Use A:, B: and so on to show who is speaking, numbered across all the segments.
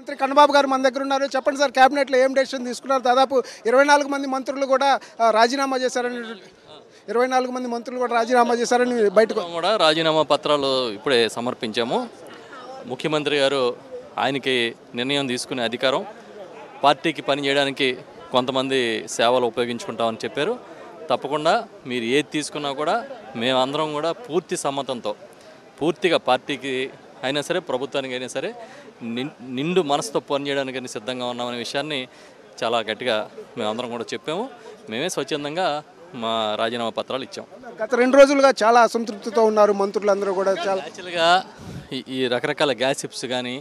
A: మంత్రి కన్నబాబు గారు మన దగ్గర ఉన్నారు చెప్పండి సార్ క్యాబినెట్లో ఏం డెసిషన్ తీసుకున్నారు దాదాపు ఇరవై మంది మంత్రులు కూడా రాజీనామా చేశారని ఇరవై నాలుగు మంది మంత్రులు కూడా రాజీనామా చేశారని బయటకు
B: కూడా రాజీనామా పత్రాలు ఇప్పుడే సమర్పించాము ముఖ్యమంత్రి గారు ఆయనకి నిర్ణయం తీసుకునే అధికారం పార్టీకి పని చేయడానికి కొంతమంది సేవలు ఉపయోగించుకుంటామని చెప్పారు తప్పకుండా మీరు ఏది తీసుకున్నా కూడా మేమందరం కూడా పూర్తి సమ్మతంతో పూర్తిగా పార్టీకి అయినా సరే ప్రభుత్వానికి అయినా సరే నిండు మనసుతో పనిచేయడానికి సిద్ధంగా ఉన్నామనే విషయాన్ని చాలా గట్టిగా మేమందరం కూడా చెప్పాము మేమే స్వచ్ఛందంగా మా రాజీనామా పత్రాలు ఇచ్చాం
A: గత రెండు రోజులుగా చాలా అసంతృప్తితో ఉన్నారు మంత్రులందరూ కూడా చాలా
B: యాక్చువల్గా ఈ రకరకాల గ్యాసిప్స్ కానీ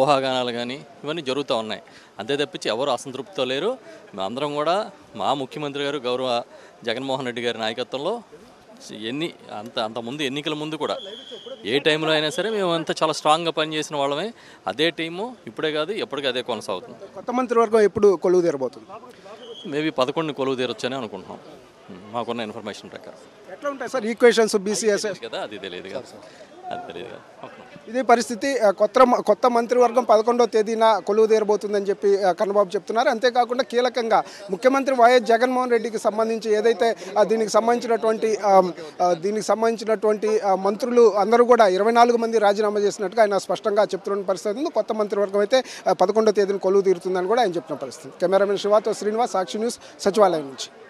B: ఊహాగానాలు కానీ ఇవన్నీ జరుగుతూ ఉన్నాయి అంతే తప్పించి ఎవరు అసంతృప్తితో లేరు మేమందరం కూడా మా ముఖ్యమంత్రి గారు గౌరవ జగన్మోహన్ రెడ్డి గారి నాయకత్వంలో ఎన్ని అంత అంత ముందు ఎన్నికల ముందు కూడా ఏ టైంలో అయినా సరే మేము అంతా చాలా స్ట్రాంగ్గా పనిచేసిన వాళ్ళమే అదే టీము ఇప్పుడే కాదు ఎప్పటికీ అదే కొనసాగుతుంది
A: కొత్త మంత్రివర్గం ఎప్పుడు కొలువు తీరబోతుంది
B: మేబీ పదకొండు కొలువు తీరొచ్చని అనుకుంటున్నాం మాకున్న ఇన్ఫర్మేషన్ ప్రకారం
A: ఎట్లా ఉంటాయి సార్ ఈక్వేషన్స్ బీసీఎస్
B: కదా అది తెలియదు కదా
A: ఇదే పరిస్థితి కొత్త కొత్త మంత్రివర్గం పదకొండో తేదీన కొలువు తీరబోతుందని చెప్పి కన్నబాబు చెప్తున్నారు అంతేకాకుండా కీలకంగా ముఖ్యమంత్రి వైఎస్ జగన్మోహన్ రెడ్డికి సంబంధించి ఏదైతే దీనికి సంబంధించినటువంటి దీనికి సంబంధించినటువంటి మంత్రులు అందరూ కూడా ఇరవై మంది రాజీనామా చేసినట్టుగా ఆయన స్పష్టంగా చెప్తున్న పరిస్థితి ఉంది కొత్త మంత్రివర్గం అయితే పదకొండో తేదీన కొలువు తీరుతుందని కూడా ఆయన చెప్పిన పరిస్థితి కెమెరామెన్ శివాతో శ్రీనివాస్ సాక్షి న్యూస్ సచివాలయం నుంచి